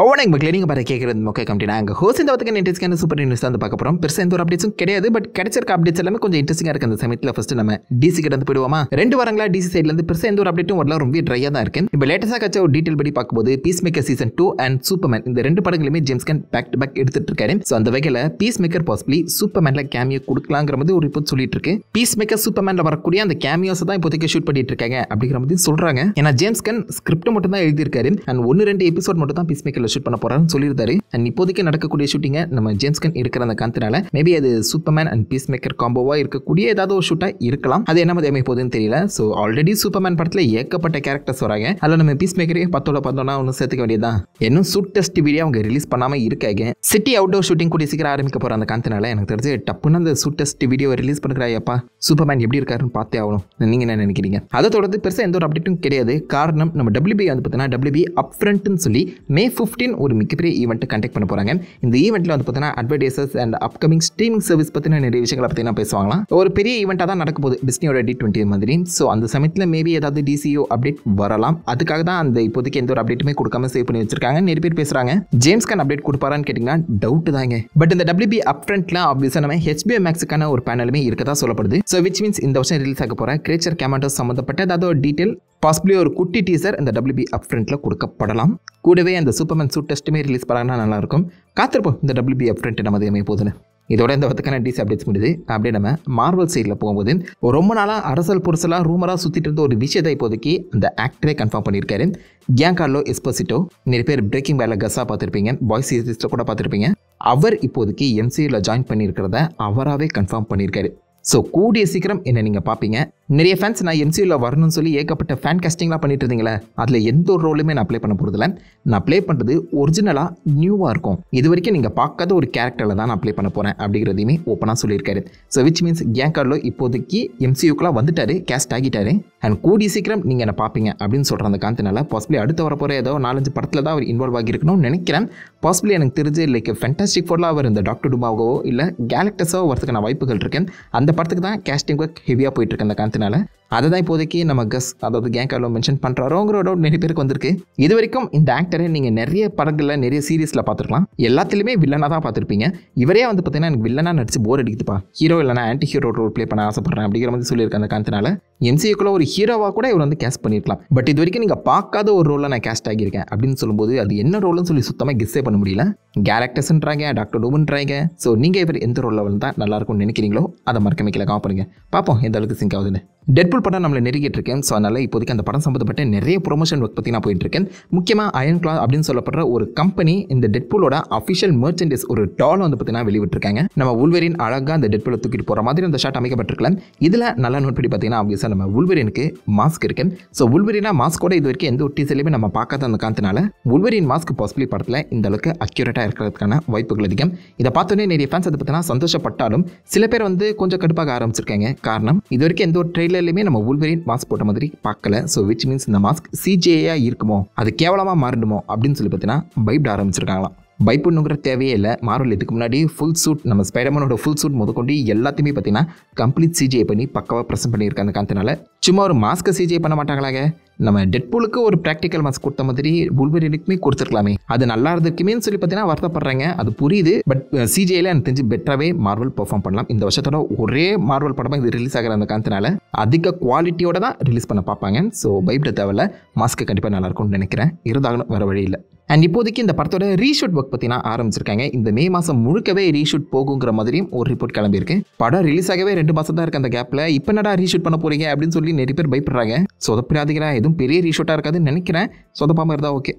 அவனை எங்கள் நீங்கள் பார்த்து கேட்குறது ஓகே கம்பெனி எங்கள் ஹோஸ் இந்த வத்துக்கு இன்ட்ரெஸ்ட்டான சூப்பர் நியூஸ் வந்து பார்க்க போகிறோம் பெருசாக எந்த ஒரு அப்டேட்ஸும் கிடையாது பட் கிடைச்சிருக்க அப்டேட்ஸ் எல்லாமே கொஞ்சம் இன்ட்ரெஸ்டிங்காக இருக்குது அந்த சமயத்தில் ஃபஸ்ட்டு நம்ம டிசி கிட்ட வந்து போயிடுவோமா ரெண்டு வாரங்களா டிசி சைட்லேருந்து பெருசாக எந்த ஒரு அப்டேட்டும் வரலாம் ரொம்ப ட்ரையாக தான் இருக்குது இப்போ லேட்டஸ்ட்டாக கச்ச ஒரு டீட்டெயில் படி பார்க்கும்போது Peacemaker season two and man இந்த ரெண்டு படங்களுமே James Gunn back to back எடுத்துட்டு இருக்காரு ஸோ அந்த வகையில் பீஸ் மேக்கர் பாசிபிளி மேனில் கேமியோ கொடுக்கலாங்கிற மாதிரி ஒரு இப்போ சொல்லிட்டு இருக்கு பீஸ் மேக்கர் மேனில் வரக்கூடிய அந்த கேமியோஸை தான் இப்போதைக்கு ஷூட் பண்ணிட்டு இருக்காங்க அப்படிங்கிற மாதிரி சொல்றாங்க ஏன்னா ஜேம்ஸ் கேன் ஸ்கிரிப்ட் மட்டும் தான் எழுதியிருக்காரு அண்ட் ஒன்று ரெண்டு எபிசோட் மட்டும் தான் பீஸ் மேக்கர் ஸ்டுடியோவில் ஷூட் பண்ண போகிறான்னு சொல்லியிருந்தாரு அண்ட் இப்போதைக்கு நடக்கக்கூடிய ஷூட்டிங்கை நம்ம ஜேம்ஸ்கன் இருக்கிற அந்த காந்தனால மேபி அது சூப்பர்மேன் அண்ட் பீஸ் மேக்கர் காம்போவாக இருக்கக்கூடிய ஏதாவது ஒரு ஷூட்டாக இருக்கலாம் அது என்ன மாதிரி அமைய போகுதுன்னு தெரியல ஸோ ஆல்ரெடி சூப்பர்மேன் படத்தில் ஏகப்பட்ட கேரக்டர்ஸ் வராங்க அதில் நம்ம பீஸ் மேக்கரே பத்தோட பத்தோனா ஒன்று சேர்த்துக்க வேண்டியதான் இன்னும் ஷூட் டெஸ்ட் வீடியோ அவங்க ரிலீஸ் பண்ணாமல் இருக்காங்க சிட்டி அவுட்டோர் ஷூட்டிங் கூடிய சீக்கிரம் ஆரம்பிக்க போகிற அந்த காந்தனால எனக்கு தெரிஞ்சு டப்புன்னு அந்த ஷூட் டெஸ்ட் வீடியோ ரிலீஸ் பண்ணுறாயப்பா சூப்பர்மேன் எப்படி இருக்காருன்னு பார்த்தே ஆகணும் நீங்கள் என்ன நினைக்கிறீங்க அதை தொடர்ந்து பெருசாக எந்த ஒரு அப்டேட்டும் கிடையாது காரணம் நம்ம டபிள்யூபி வந்து பார்த்தீங்கன்னா டபிள்யூபி அப் ஃப்ரண்ட்னு சொல்லி மே ஃபிஃப் ஃபிஃப்டின் ஒரு மிகப்பெரிய ஈவெண்ட்டு கண்டக்ட் பண்ண போகிறாங்க இந்த ஈவெண்ட்டில் வந்து பார்த்தீங்கன்னா advertisers and upcoming streaming service பற்றின நிறைய விஷயங்களை பார்த்திங்கன்னா பேசுவாங்களா ஒரு பெரிய ஈவெண்ட்டாக தான் நடக்க போகுது டிஸ்னியோட டி டுவெண்ட்டி மாதிரி ஸோ அந்த சமயத்தில் மேபி ஏதாவது டிசிஓ அப்டேட் வரலாம் அதுக்காக தான் அந்த இப்போதைக்கு எந்த ஒரு அப்டேட்டுமே கொடுக்காம சேவ் பண்ணி வச்சிருக்காங்க நிறைய பேர் பேசுகிறாங்க ஜேம்ஸ் கான் அப்டேட் கொடுப்பாரான்னு கேட்டிங்கன்னா டவுட் தாங்க பட் இந்த டபிள்யூபி அப்ரண்ட்ல ஆப்வியஸாக நம்ம ஹெச்பிஓ மேக்ஸுக்கான ஒரு பேனலுமே தான் சொல்லப்படுது ஸோ விச் மீன்ஸ் இந்த வருஷம் ரிலீஸ் ஆக போகிற கிரேச்சர் கேமராஸ் சம்மந்தப்பட்ட ஏதாவது ஒரு டீட்டெயில் பாசிபிளி ஒரு குட்டி டீசர் இந்த டபிள்யூபி அப் ஃப்ரண்ட்டில் கொடுக்கப்படலாம் கூடவே அந்த சூப்பர்மேன் சூட் டெஸ்ட்டுமே ரிலீஸ் பண்ணாங்கன்னா நல்லாயிருக்கும் காத்திருப்போம் இந்த டபிள்யூபி அப் ஃப்ரண்ட் நம்ம எமைய போதுன்னு இதோட இந்த பத்துக்கான டிசி அப்டேட்ஸ் முடியுது அப்படியே நம்ம மார்வல் சைடில் போகும்போது ரொம்ப நாளாக அரசல் புரசலாக ரூமராக சுற்றிட்டு இருந்த ஒரு விஷயத்தை இப்போதைக்கு அந்த ஆக்டரே கன்ஃபார்ம் பண்ணியிருக்காரு கேங்கார்லோ எஸ்பசிட்டோ நிறைய பேர் பிரேக்கிங் பேல கஸ்ஸாக பார்த்துருப்பீங்க பாய்ஸ் சீரிஸில் கூட பார்த்துருப்பீங்க அவர் இப்போதைக்கு எம்சியில் ஜாயின் பண்ணியிருக்கிறத அவராகவே கன்ஃபார்ம் பண்ணியிருக்காரு ஸோ கூடிய சீக்கிரம் என்ன நீங்கள் பார்ப்பீங்க நிறைய ஃபேன்ஸ் நான் எம்சியூவில் வரணும்னு சொல்லி ஏகப்பட்ட ஃபேன் காஸ்டிங்லாம் பண்ணிட்டு இருந்தீங்களே அதில் எந்த ஒரு ரோலுமே நான் ப்ளே பண்ண போகிறதில்ல நான் ப்ளே பண்ணுறது ஒரிஜினலாக நியூவாக இருக்கும் இது வரைக்கும் நீங்கள் பார்க்காத ஒரு கேரக்டரில் தான் நான் ப்ளே பண்ண போகிறேன் அப்படிங்கிறதையுமே ஓப்பனாக சொல்லியிருக்காரு ஸோ விச் மீன்ஸ் கேங்கார்டில் இப்போதைக்கு எம்சியூக்கெலாம் வந்துட்டாரு கேஸ்ட் ஆகிட்டாரு அண்ட் கூடி சீக்கிரம் நீங்கள் என்ன பார்ப்பீங்க அப்படின்னு சொல்கிற அந்த காந்தினால பாசிபிளி அடுத்து வரப்போகிற ஏதோ நாலஞ்சு படத்தில் தான் அவர் இன்வால்வ் ஆகியிருக்கணும்னு நினைக்கிறேன் பாசிபிளி எனக்கு தெரிஞ்சு லைக் ஃபென்டாஸ்டிக் ஃபோர்லாம் அவர் இந்த டாக்டர் டுமாவோ இல்லை கேலக்டஸோ வரதுக்கான வாய்ப்புகள் இருக்கேன் அந்த படத்துக்கு தான் கேஸ்டிங் ஒர்க் ஹெவியாக போயிட்டு இருக்கேன் அந்த காந்த காரணத்தினால அதை தான் இப்போதைக்கு நம்ம கஸ் அதாவது கேங் கார்லோ மென்ஷன் பண்ணுறாரோங்கிற டவுட் நிறைய பேருக்கு வந்திருக்கு இது வரைக்கும் இந்த ஆக்டரை நீங்கள் நிறைய படங்களில் நிறைய சீரியஸில் பார்த்துருக்கலாம் எல்லாத்துலேயுமே வில்லனாக தான் பார்த்துருப்பீங்க இவரே வந்து பார்த்தீங்கன்னா எனக்கு வில்லனாக நடிச்சு போர் அடிக்குதுப்பா ஹீரோ இல்லைனா ஆன்டி ஹீரோ ரோல் ப்ளே பண்ண ஆசைப்பட்றேன் அப்படிங்கிற மாதிரி சொல்லியிருக்கேன் அந்த காரணத்தினால எம்சிஏக்குள்ள ஒரு ஹீரோவாக கூட இவர் வந்து கேஸ்ட் பண்ணியிருக்கலாம் பட் இது வரைக்கும் நீங்கள் பார்க்காத ஒரு ரோலில் நான் கேஸ்ட் ஆகியிருக்கேன் அப்படின்னு சொல்லும்போது அது என்ன ரோல்னு சொல்லி சுத்தமாக கெஸ்ஸே பண்ண முடியல கேரக்டர்ஸ்ன்றாங்க டாக்டர் டூமன்றாங்க ஸோ நீங்கள் இவர் எந்த ரோலில் வந்தால் நல்லாயிருக்கும்னு நினைக்கிறீங்களோ அதை மறக்க மிக்கலாம் காமெண்ட் பார்ப்போம் எந்த அளவுக்கு சிங்க் ஆகுதுன்னு டெட்புல் படம் நம்மளை நெருங்கிட்டு இருக்கேன் ஸோ அதனால் இப்போதைக்கு அந்த படம் சம்மந்தப்பட்ட நிறைய ப்ரொமோஷன் ஒர்க் பற்றி நான் போயிட்டு இருக்கேன் முக்கியமாக அயன் கிளாத் அப்படின்னு சொல்லப்படுற ஒரு கம்பெனி இந்த டெட்புலோட அஃபிஷியல் மெர்ச்சன்டைஸ் ஒரு டால் வந்து பார்த்தீங்கன்னா வெளிவிட்டிருக்காங்க நம்ம உள்வரின் அழகாக அந்த டெட்புலை தூக்கிட்டு போகிற மாதிரி அந்த ஷாட் அமைக்கப்பட்டிருக்கலாம் இதில் நல்லா நோட் பண்ணி பார்த்தீங்கன்னா ஆப்வியஸாக நம்ம உள்வெரினுக்கு மாஸ்க் இருக்கு ஸோ உள்வரினா கூட இது வரைக்கும் எந்த ஒரு டீசர்லையுமே நம்ம பார்க்காத அந்த காத்தினால உள்வரின் மாஸ்க் பாசிபிளி படத்தில் இந்த அளவுக்கு அக்யூரேட்டாக இருக்கிறதுக்கான வாய்ப்புகள் அதிகம் இதை பார்த்தோன்னே நிறைய ஃபேன்ஸ் அதை பார்த்தீங்கன்னா சந்தோஷப்பட்டாலும் சில பேர் வந்து கொஞ்சம் கடுப்பாக ஆரம்பிச்சிருக்காங்க காரணம் இது வரைக்கும் எந்த ஒரு ட்ரெயில் ட்ரெய்லர்லையுமே நம்ம உள்வரின் மாஸ்க் போட்ட மாதிரி பார்க்கல ஸோ விச் மீன்ஸ் இந்த மாஸ்க் சிஜேயாக இருக்குமோ அது கேவலமாக மாறிடுமோ அப்படின்னு சொல்லி பார்த்தீங்கன்னா பைப்ட ஆரம்பிச்சிருக்காங்களாம் பயப்படணுங்கிற தேவையே இல்லை மார்வல் இதுக்கு முன்னாடி ஃபுல் சூட் நம்ம ஸ்பைடர்மேனோட ஃபுல் சூட் முதற்கொண்டு எல்லாத்தையுமே பார்த்தீங்கன்னா கம்ப்ளீட் சிஜிஐ பண்ணி பக்காவாக ப்ரெசென்ட் பண்ணியிருக்காங்க காரணத்தினால சும்மா ஒரு மாஸ்க்கு சிஜே பண்ண மாட்டாங்களாங்க நம்ம டெட்பூலுக்கு ஒரு ப்ராக்டிக்கல் மாஸ்க் கொடுத்த மாதிரி புல்வெரினுக்குமே கொடுத்துருக்கலாமே அது நல்லா இருக்குமே சொல்லி பார்த்தீங்கன்னா வருத்தப்படுறாங்க அது புரியுது பட் சிஜேல எனக்கு தெரிஞ்சு பெட்டராகவே மார்வல் பெர்ஃபார்ம் பண்ணலாம் இந்த வருஷத்தோட ஒரே மார்வல் படமாக இது ரிலீஸ் ஆகிற அந்த காரணத்தினால அதிக குவாலிட்டியோட தான் ரிலீஸ் பண்ண பார்ப்பாங்க ஸோ பயப்பட தேவையில்ல மாஸ்க்கு கண்டிப்பாக நல்லாயிருக்கும்னு நினைக்கிறேன் இருந்தாலும் வேறு வழி இல்லை அண்ட் இப்போதைக்கு இந்த படத்தோட ரீஷூட் ஒர்க் பற்றினா ஆரம்பிச்சிருக்காங்க இந்த மே மாதம் முழுக்கவே ரீஷூட் போகுங்கிற மாதிரியும் ஒரு ரிப்போர்ட் கிளம்பியிருக்கு படம் ரிலீஸ் ஆகவே ரெண்டு மாதம் தான் இருக்குது அந்த கேப்பில் இப்போ என்னடா ரீஷூட் பண்ண போகிறீங்க அப்படின்னு சொல்லி மாதிரி நிறைய பேர் பயப்படுறாங்க சொதப்பிடாதீங்களா எதுவும் பெரிய ரீஷோட்டாக இருக்காதுன்னு நினைக்கிறேன் சொதப்பாமல் இருந்தால் ஓகே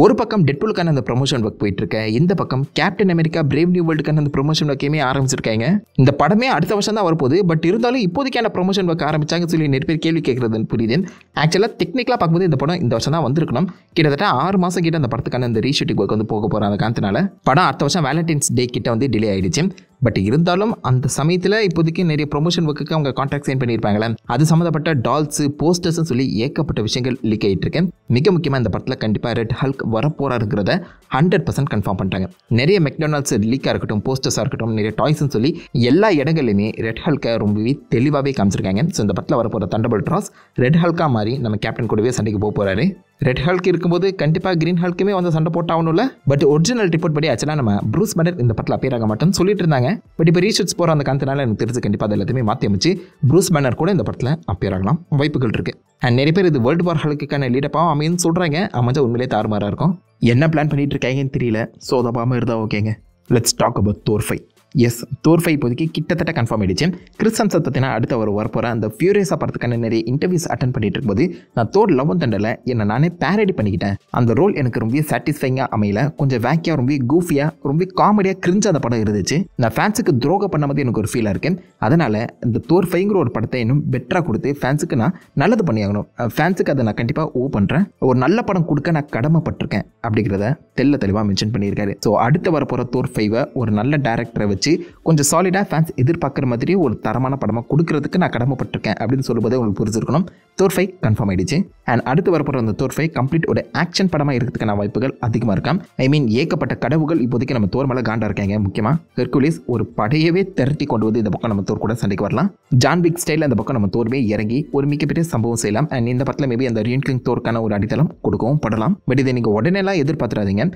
ஒரு பக்கம் டெட்புலுக்கான அந்த ப்ரொமோஷன் ஒர்க் போயிட்டு இருக்கேன் இந்த பக்கம் கேப்டன் அமெரிக்கா பிரேவ் நியூ வேர்ல்டுக்கான அந்த ப்ரொமோஷன் ஒர்க்கையுமே ஆரம்பிச்சிருக்காங்க இந்த படமே அடுத்த வருஷம் தான் வரப்போகுது பட் இருந்தாலும் இப்போதைக்கான ப்ரொமோஷன் ஒர்க் ஆரம்பிச்சாங்க சொல்லி நிறைய பேர் கேள்வி கேட்குறதுன்னு புரியுது ஆக்சுவலாக டெக்னிக்கலாக பார்க்கும்போது இந்த படம் இந்த வருஷம் தான் வந்திருக்கணும் கிட்டத்தட்ட ஆறு மாதம் கிட்ட அந்த படத்துக்கான அந்த ரீஷூட்டிங் ஒர்க் வந்து போக போகிற அந்த காரணத்தினால படம் அடுத்த வருஷம் வேலண்டைன்ஸ் டே கிட்ட வந்து டிலே ஆயிடுச்சு பட் இருந்தாலும் அந்த சமயத்தில் இப்போதைக்கு நிறைய ப்ரொமோஷன் ஒர்க்குக்கு அவங்க கான்டாக்ட் சைன் பண்ணியிருப்பாங்களே அது சம்மந்தப்பட்ட டால்ஸ் போஸ்டர்ஸ் சொல்லி ஏகப்பட்ட விஷயங்கள் லீக் ஆகிட்டு இருக்கேன் மிக முக்கியமாக இந்த படத்தில் கண்டிப்பாக ரெட் ஹல்க் வரப்போகிறாருங்கிறத ஹண்ட்ரட் பர்சன்ட் கன்ஃபார்ம் பண்ணுறாங்க நிறைய மெக்டொனால்ட்ஸ் லீக்காக இருக்கட்டும் போஸ்டர்ஸாக இருக்கட்டும் நிறைய டாய்ஸ்னு சொல்லி எல்லா இடங்கள்லையுமே ரெட் ஹல்கை ரொம்பவே தெளிவாகவே காமிச்சிருக்காங்க ஸோ இந்த படத்தில் வரப்போகிற தண்டபல் ட்ராஸ் ரெட் ஹல்கா மாதிரி நம்ம கேப்டன் கூடவே சண்டைக்கு போக போகிறாரு ரெட் ஹல்க் இருக்கும்போது கண்டிப்பாக க்ரீன் ஹால்க்குமே வந்து சண்டை போட்டாகணும்ல பட் ஒரிஜினல் ரிப்போர்ட் படி ஆக்சுவலாக நம்ம ப்ரூஸ் பேனர் இந்த படத்தில் அப்பியர் ஆக மாட்டோம்னு சொல்லிட்டு இருந்தாங்க பட் இப்போ ரீசர்ச் போகிற அந்த காரணத்தினால எனக்கு தெரிஞ்சு கண்டிப்பாக அதை எல்லாத்தையுமே மாற்றி அமைச்சு ப்ரூஸ் பேனர் கூட இந்த படத்தில் அப்பியர் ஆகலாம் வாய்ப்புகள் இருக்குது அண்ட் நிறைய பேர் இது வேர்ல்டு வார் ஹல்க்குக்கான லீடப்பாக அமைன்னு சொல்கிறாங்க அமைஞ்ச உண்மையிலே தாறுமாறாக இருக்கும் என்ன பிளான் பண்ணிட்டு இருக்காங்கன்னு தெரியல ஸோ அதை பாமல் இருந்தால் ஓகேங்க let's talk about Thor five yes five இப்போதைக்கு கிட்டத்தட்ட கன்ஃபார்ம் ஆயிடுச்சு கிறிஸ் சத்தத்தினா அடுத்த ஒரு வர போகிற அந்த ஃபியூரியஸாக படத்துக்கான நிறைய இன்டர்வியூஸ் அட்டன் பண்ணிட்டு இருக்கும்போது நான் தோர் லவ் தண்டில் என்னை நானே பேரடி பண்ணிக்கிட்டேன் அந்த ரோல் எனக்கு ரொம்ப சாட்டிஸ்ஃபைங்காக அமையல கொஞ்சம் வேக்கியாக ரொம்ப கூஃபியாக ரொம்ப காமெடியாக கிரிஞ்சு அந்த படம் இருந்துச்சு நான் ஃபேன்ஸுக்கு துரோக பண்ண மாதிரி எனக்கு ஒரு ஃபீலாக இருக்கு அதனால் இந்த தோர் ஃபைங்கிற ஒரு படத்தை இன்னும் பெட்டராக கொடுத்து ஃபேன்ஸுக்கு நான் நல்லது பண்ணியாகணும் ஃபேன்ஸுக்கு அதை நான் கண்டிப்பாக ஓ பண்ணுறேன் ஒரு நல்ல படம் கொடுக்க நான் கடமைப்பட்டிருக்கேன் அப்படிங்கிறத தெல்ல தெளிவாக மென்ஷன் பண்ணியிருக்காரு ஸோ அடுத்து வரப்போகிற தோர் ஃபைவை ஒரு நல்ல டேரக்டரை வச்சு வச்சு கொஞ்சம் சாலிடாக ஃபேன்ஸ் எதிர்பார்க்குற மாதிரி ஒரு தரமான படமாக கொடுக்கறதுக்கு நான் கடமைப்பட்டிருக்கேன் அப்படின்னு சொல்லும்போதே உங்களுக்கு புரிஞ்சிருக்கணும் தோர்ஃபை கன்ஃபார்ம் ஆயிடுச்சு அண்ட் அடுத்து வரப்போகிற அந்த தோர்ஃபை கம்ப்ளீட் ஒரு ஆக்ஷன் படமாக இருக்கிறதுக்கான வாய்ப்புகள் அதிகமாக இருக்கான் ஐ மீன் ஏகப்பட்ட கடவுகள் இப்போதைக்கு நம்ம தோர் மேலே காண்டா இருக்காங்க முக்கியமாக ஹெர்குலிஸ் ஒரு படையவே திரட்டி கொண்டு வந்து இந்த பக்கம் நம்ம தோர் கூட சண்டைக்கு வரலாம் ஜான் பிக் ஸ்டைலில் அந்த பக்கம் நம்ம தோர்வே இறங்கி ஒரு மிகப்பெரிய சம்பவம் செய்யலாம் அண்ட் இந்த படத்தில் மேபி அந்த ரியன் தோர்க்கான ஒரு அடித்தளம் கொடுக்கவும் படலாம் பட் இதை நீங்கள் எல்லாம் எதிர்பார்த்துறாதீங்க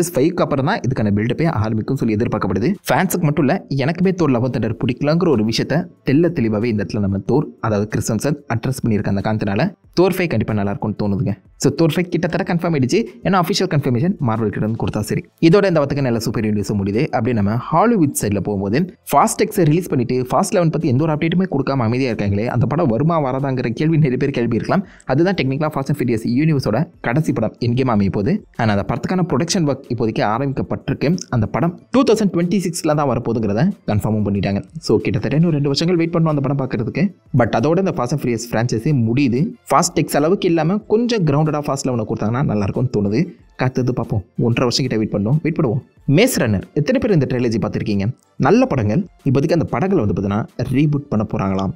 ஜஸ்ட் ஃபைவ்க்கு அப்புறம் தான் இதுக்கான பில்டப்பே ஆரம்பிக்கும் சொல்லி எதிர்பார்க்கப்படுது ஃபேன்ஸுக்கு மட்டும் இல்லை எனக்குமே தோர் லவ் தண்டர் பிடிக்கலாங்கிற ஒரு விஷயத்த தெல்ல தெளிவாகவே இந்த இடத்துல நம்ம தோர் அதாவது கிறிஸ்டம்சன் அட்ரஸ் பண்ணியிருக்க அந்த காரணத்தினால தோர்ஃபை கண்டிப்பாக இருக்கும்னு தோணுதுங்க ஸோ தோர்ஃபை கிட்டத்தட்ட கன்ஃபார்ம் ஆயிடுச்சு ஏன்னா அஃபிஷியல் கன்ஃபர்மேஷன் மார்வல் கிட்ட கொடுத்தா சரி இதோட இந்த வத்துக்கு நல்ல சூப்பர் யூனிவர்ஸ் முடியுது அப்படி நம்ம ஹாலிவுட் சைடில் போகும்போது ஃபாஸ்ட் எக்ஸை ரிலீஸ் பண்ணிட்டு ஃபாஸ்ட் லெவன் பற்றி எந்த ஒரு அப்டேட்டுமே கொடுக்காம அமைதியாக இருக்காங்களே அந்த படம் வருமா வராதாங்கிற கேள்வி நிறைய பேர் கேள்வி இருக்கலாம் அதுதான் டெக்னிக்கலாக ஃபாஸ்ட் அண்ட் ஃபிடியஸ் யூனிவர்ஸோட கடைசி படம் எங்கேயும் அமைய போகுது ஆனால் அந்த படத்துக்கான ப்ரொடக்ஷன் ஒர்க் இப்போதைக்கு ஆரம்பிக்கப்பட்டிருக்கு அந்த படம் டூ தௌசண்ட் டுவெண்ட்டி சிக்ஸில் தான் வர வரப்போகுதுங்கிறத கன்ஃபார்மும் பண்ணிட்டாங்க ஸோ கிட்டத்தட்ட இன்னும் ரெண்டு வருஷங்கள் வெயிட் பண்ணுவோம் அந்த படம் பார்க்கறதுக்கு பட் அதோட இந்த ஃபாஸ்ட் அண்ட் ஃபிரியஸ் ஃப்ரான்ச்சைஸி முடியுது ஃபாஸ்ட் டெக்ஸ் அளவுக்கு இல்லாமல் கொஞ்சம் கிரௌண்டடாக ஃபாஸ்ட் லெவனை கொடுத்தாங்கன்னா நல்லாயிருக்கும்னு தோணுது கற்றுது பார்ப்போம் ஒன்றரை வருஷம் கிட்ட வெயிட் பண்ணுவோம் வெயிட் பண்ணுவோம் மேஸ் ரன்னர் எத்தனை பேர் இந்த ட்ரைலஜி பார்த்துருக்கீங்க நல்ல படங்கள் இப்போதைக்கு அந்த படங்களை வந்து பார்த்தீங்கன்னா ரீபூட் பண்ண போகிறாங்களாம்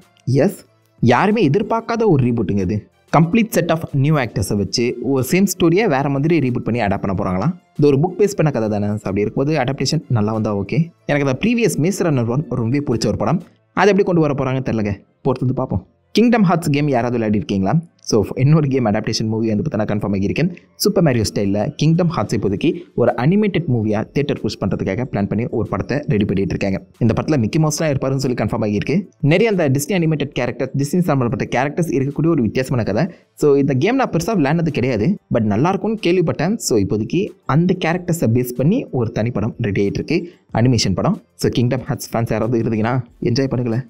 எஸ் யாருமே எதிர்பார்க்காத ஒரு ரீபூட்டுங்க இது கம்ப்ளீட் செட் ஆஃப் நியூ ஆக்டர்ஸை வச்சு ஒரு சேம் ஸ்டோரியை வேறு மாதிரி ரீபூட் பண்ணி அடாப்ட் பண்ண போகிறாங்களா இது ஒரு புக் பேஸ் பண்ண கதை தானே அப்படி இருக்கும்போது அடாப்டேஷன் நல்லா வந்தால் ஓகே எனக்கு அந்த ப்ரீவியஸ் மிஸ்ரா ஒன் ரொம்பவே பிடிச்ச ஒரு படம் அதை எப்படி கொண்டு வர போகிறாங்க தெரிலங்க பொறுத்து பார்ப்போம் கிங்டம் ஹார்ட்ஸ் கேம் யாராவது விளையாடி இருக்கீங்களா ஸோ இன்னொரு கேம் அடாப்டேஷன் மூவி வந்து பார்த்தோன்னா கன்ஃபார்ம் ஆகியிருக்கேன் சூப்பர் மேரியோ ஸ்டைலில் கிங்டம் ஹார்ட்ஸ் இப்போதைக்கு ஒரு அனிமேட்டட் மூவியாக தேட்டர் புஷ் பண்ணுறதுக்காக பிளான் பண்ணி ஒரு படத்தை ரெடி பண்ணிட்டு இருக்காங்க இந்த படத்தில் மிக்கி மோஸ்ட்லாம் இருப்பாருன்னு சொல்லி கன்ஃபார்ம் ஆகியிருக்கு நிறைய அந்த டிஸ்னி அனிமேட்டட் கேரக்டர் டிஸ்னி சம்பந்தப்பட்ட கேரக்டர்ஸ் இருக்கக்கூடிய ஒரு வித்தியாசமான கதை ஸோ இந்த கேம் நான் பெருசாக விளையாண்டது கிடையாது பட் நல்லாயிருக்கும்னு கேள்விப்பட்டேன் ஸோ இப்போதைக்கு அந்த கேரக்டர்ஸை பேஸ் பண்ணி ஒரு தனிப்படம் ரெடி ஆகிட்டு இருக்கு அனிமேஷன் படம் ஸோ கிங்டம் ஹார்ட்ஸ் ஃபேன்ஸ் யாராவது இருந்தீங்கன்னா என்ஜாய் பண்ணுங்களேன்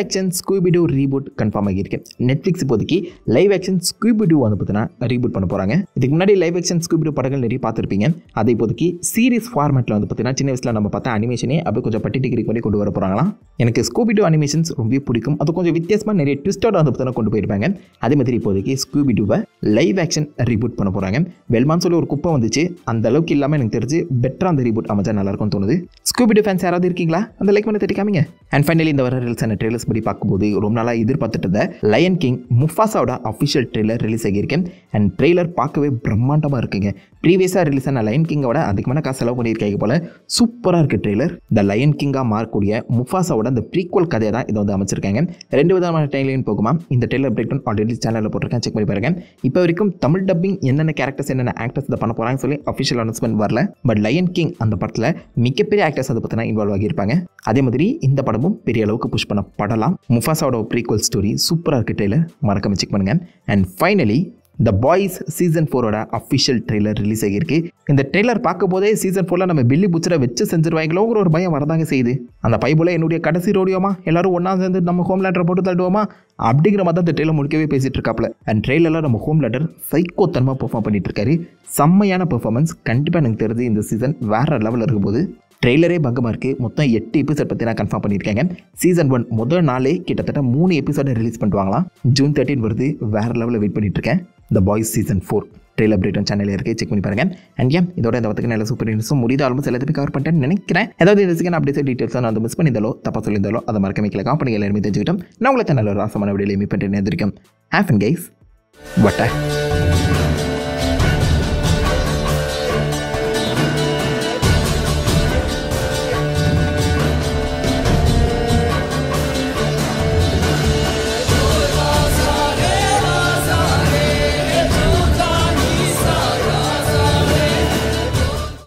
action Scooby Doo reboot confirm ஆகியிருக்கு நெட்ஃப்ளிக்ஸ் இப்போதைக்கு லைவ் ஆக்ஷன் ஸ்கூபிடு வந்து பார்த்தீங்கன்னா ரீபூட் பண்ண போகிறாங்க இதுக்கு முன்னாடி லைவ் ஆக்ஷன் ஸ்கூபிடு படங்கள் நிறைய பார்த்துருப்பீங்க அதை இப்போதைக்கு சீரிஸ் ஃபார்மேட்டில் வந்து பார்த்தீங்கன்னா சின்ன வயசில் நம்ம பார்த்தா அனிமேஷனே அப்படி கொஞ்சம் பட்டி டிகிரி வரை கொண்டு வர போகிறாங்களா எனக்கு ஸ்கூபிடு அனிமேஷன்ஸ் ரொம்ப பிடிக்கும் அது கொஞ்சம் வித்தியாசமாக நிறைய ட்விஸ்டோட வந்து பார்த்தீங்கன்னா கொண்டு போயிருப்பாங்க அதே மாதிரி இப்போதைக்கு ஸ்கூபிடுவை லைவ் ஆக்ஷன் ரீபூட் பண்ண போகிறாங்க வெல்மான் சொல்லி ஒரு குப்பை வந்துச்சு அந்த அளவுக்கு இல்லாமல் எனக்கு தெரிஞ்சு பெட்டராக அந்த ரீபூட் அமைச்சா நல்லாயிருக்கும்னு தோணுது ஸ்கூபிடு ஃபேன்ஸ் யாராவது இருக்கீங்களா அந்த லைக் பண்ணி தட்டி அண்ட் ஃபைனலி இந்த வர ரீல்ஸ் அந்த ட்ரெய்லர்ஸ் படி பார்க்கும்போது ரொம்ப நாளாக எதிர்பார்த்துட்டு லயன் கிங் முஃபாசாவோட அஃபிஷியல் ட்ரெய்லர் ரிலீஸ் ஆகியிருக்கேன் அண்ட் ட்ரெய்லர் பார்க்கவே பிரம்மாண்டமாக இருக்குங்க ப்ரீவியஸாக ரிலீஸ் ஆன லயன் கிங்கோட மேலே காசு செலவு பண்ணியிருக்காங்க போல சூப்பராக இருக்குது ட்ரெய்லர் த லயன் கிங்காக மாறக்கூடிய முஃபாசாவோட அந்த ப்ரீக்வல் கதையை தான் இதை வந்து அமைச்சிருக்காங்க ரெண்டு விதமான ட்ரெய்லரின் போகுமா இந்த ட்ரெய்லர் பிரேக் டவுன் ஆல்ரெடி சேனலில் போட்டிருக்கேன் செக் பண்ணி பாருங்க இப்போ வரைக்கும் தமிழ் டப்பிங் என்னென்ன கேரக்டர்ஸ் என்னென்ன ஆக்டர்ஸ் இதை பண்ண போகிறாங்கன்னு சொல்லி அஃபிஷியல் அனௌன்ஸ்மெண்ட் வரல பட் லயன் கிங் அந்த படத்தில் மிகப்பெரிய ஆக்டர்ஸ் அதை பற்றினா இன்வால்வ் ஆகியிருப்பாங்க அதே மாதிரி இந்த படமும் பெரிய அளவுக்கு புஷ் பண்ண படலாம் முஃபாசாவோட ப்ரீக்வல் ஸ்டோரி சூப்பராக இருக்கிட்டையில் மறக்காம செக் பண்ணுங்கள் and finally the Boys season ஃபோரோட அஃபிஷியல் ட்ரெய்லர் ரிலீஸ் ஆகியிருக்கு இந்த ட்ரெய்லர் பார்க்கும் போதே சீசன் ஃபோரில் நம்ம பில்லி புச்சரை வச்சு செஞ்சிருவாங்களோங்கிற ஒரு பயம் வரதாங்க செய்யுது அந்த போல என்னுடைய கடைசி ரோடியோமா எல்லாரும் ஒன்றா சேர்ந்து நம்ம ஹோம் ஹோம்லேண்டரை போட்டு தள்ளுவோமா அப்படிங்கிற மாதிரி தான் இந்த ட்ரெயிலர் முடிக்கவே பேசிகிட்டு இருக்காப்ல அண்ட் ட்ரெயிலரில் நம்ம ஹோம் சைக்கோ தன்மை பர்ஃபார்ம் பண்ணிட்டு இருக்காரு செம்மையான பெர்ஃபார்மன்ஸ் கண்டிப்பாக எனக்கு தெரிஞ்சு இந்த சீசன் வேற லெவலில் இருக்கும்போது ட்ரெய்லரே பங்கமாக இருக்குது மொத்தம் எட்டு எபிசோட் பற்றி நான் கன்ஃபார்ம் பண்ணியிருக்கேங்க சீசன் ஒன் முதல் நாளே கிட்டத்தட்ட மூணு எபிசோடை ரிலீஸ் பண்ணுவாங்களாம் ஜூன் தேர்ட்டின் வருது வேறு லெவலில் வெயிட் பண்ணிட்டுருக்கேன் இருக்கேன் the Boys season four trail அப்டேட்டும் சேனலில் இருக்கே செக் பண்ணி பாருங்க அண்ட் ஏன் இதோட இந்த வத்துக்கு நல்ல சூப்பர் நியூஸும் முடிந்த ஆல்மோஸ்ட் எல்லாத்தையும் கவர் பண்ணிட்டேன்னு நினைக்கிறேன் ஏதாவது இதுக்கு அப்படியே டீட்டெயில்ஸ் நான் வந்து மிஸ் பண்ணியிருந்தாலோ தப்பா சொல்லியிருந்தாலோ அதை மறக்க வைக்கல காம்பனி எல்லாரும் தெரிஞ்சுக்கிட்டோம் நான் உங்களுக்கு நல்ல ஒரு ஆசமான வீடியோ மீட் பண்ணிட்டு நேர்ந்திருக்கேன் ஹேஃப் அண்ட் கைஸ் வட்டை